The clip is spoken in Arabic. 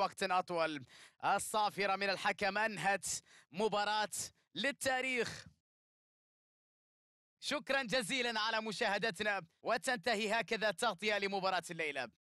وقت أطول الصافرة من الحكم أنهت مباراة للتاريخ شكرا جزيلا على مشاهدتنا وتنتهي هكذا التغطية لمباراة الليلة